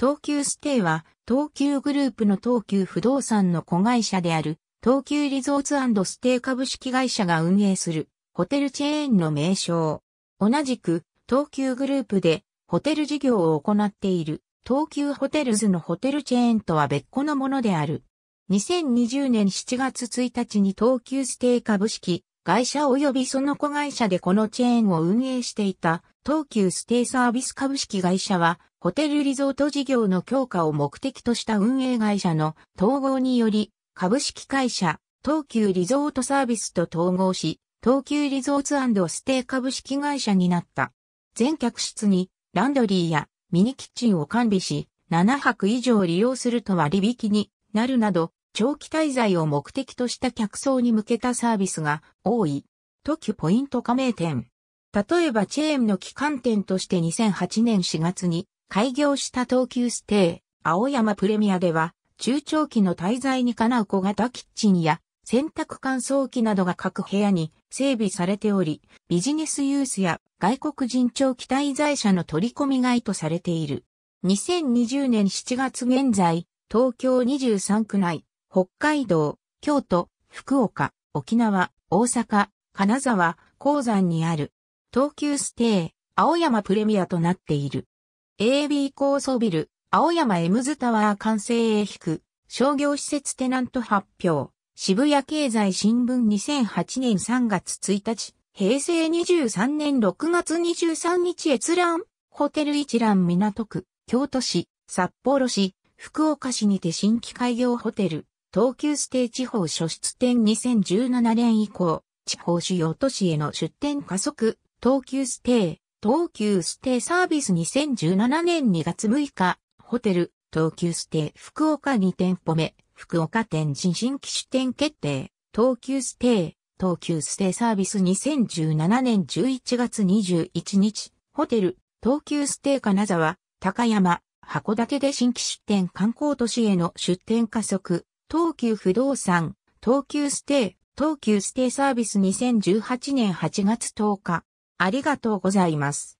東急ステイは、東急グループの東急不動産の子会社である、東急リゾーツステイ株式会社が運営する、ホテルチェーンの名称。同じく、東急グループで、ホテル事業を行っている、東急ホテルズのホテルチェーンとは別個のものである。2020年7月1日に東急ステイ株式会社及びその子会社でこのチェーンを運営していた東急ステイサービス株式会社はホテルリゾート事業の強化を目的とした運営会社の統合により、株式会社、東急リゾートサービスと統合し、東急リゾーツステイ株式会社になった。全客室にランドリーやミニキッチンを完備し、7泊以上利用すると割引になるなど、長期滞在を目的とした客層に向けたサービスが多い。特急ポイント加盟店。例えばチェーンの旗艦店として2008年4月に開業した東急ステイ、青山プレミアでは、中長期の滞在にかなう小型キッチンや洗濯乾燥機などが各部屋に整備されており、ビジネスユースや外国人長期滞在者の取り込み買いとされている。2020年7月現在、東京23区内、北海道、京都、福岡、沖縄、大阪、金沢、鉱山にある、東急ステイ、青山プレミアとなっている。AB 高層ビル、青山エムズタワー完成へ引く、商業施設テナント発表、渋谷経済新聞2008年3月1日、平成23年6月23日閲覧、ホテル一覧港区、京都市、札幌市、福岡市にて新規開業ホテル、東急ステイ地方初出店2017年以降、地方主要都市への出店加速、東急ステイ、東急ステイサービス2017年2月6日、ホテル、東急ステイ福岡2店舗目、福岡店新新機種店決定、東急ステイ、東急ステイサービス2017年11月21日、ホテル、東急ステイ金沢、高山、函館で新規出店観光都市への出店加速、東急不動産、東急ステイ、東急ステイサービス2018年8月10日、ありがとうございます。